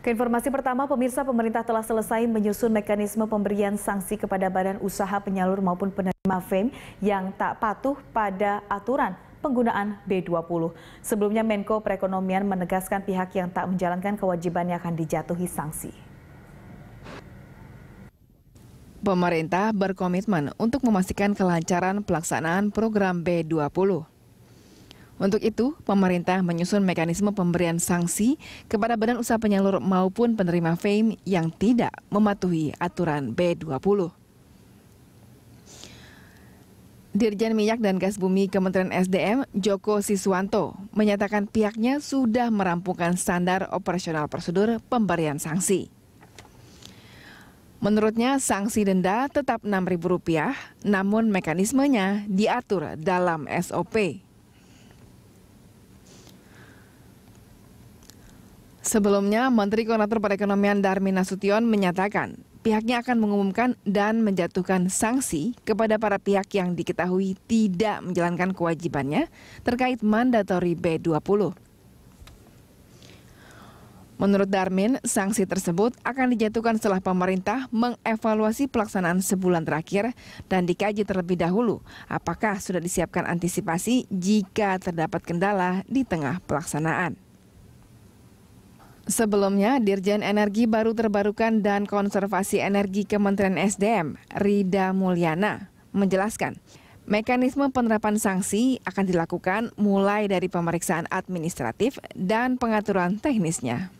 Keinformasi pertama, pemirsa pemerintah telah selesai menyusun mekanisme pemberian sanksi kepada badan usaha penyalur maupun penerima FEM yang tak patuh pada aturan penggunaan B20. Sebelumnya Menko Perekonomian menegaskan pihak yang tak menjalankan kewajibannya akan dijatuhi sanksi. Pemerintah berkomitmen untuk memastikan kelancaran pelaksanaan program B20. Untuk itu, pemerintah menyusun mekanisme pemberian sanksi kepada badan usaha penyalur maupun penerima fame yang tidak mematuhi aturan B20. Dirjen Minyak dan Gas Bumi Kementerian SDM Joko Siswanto menyatakan pihaknya sudah merampungkan standar operasional prosedur pemberian sanksi. Menurutnya sanksi denda tetap Rp6.000 namun mekanismenya diatur dalam SOP. Sebelumnya, Menteri Koordinator Perekonomian Darmin Nasution menyatakan pihaknya akan mengumumkan dan menjatuhkan sanksi kepada para pihak yang diketahui tidak menjalankan kewajibannya terkait mandatori B20. Menurut Darmin, sanksi tersebut akan dijatuhkan setelah pemerintah mengevaluasi pelaksanaan sebulan terakhir dan dikaji terlebih dahulu apakah sudah disiapkan antisipasi jika terdapat kendala di tengah pelaksanaan. Sebelumnya, Dirjen Energi Baru Terbarukan dan Konservasi Energi Kementerian SDM, Rida Mulyana, menjelaskan, mekanisme penerapan sanksi akan dilakukan mulai dari pemeriksaan administratif dan pengaturan teknisnya.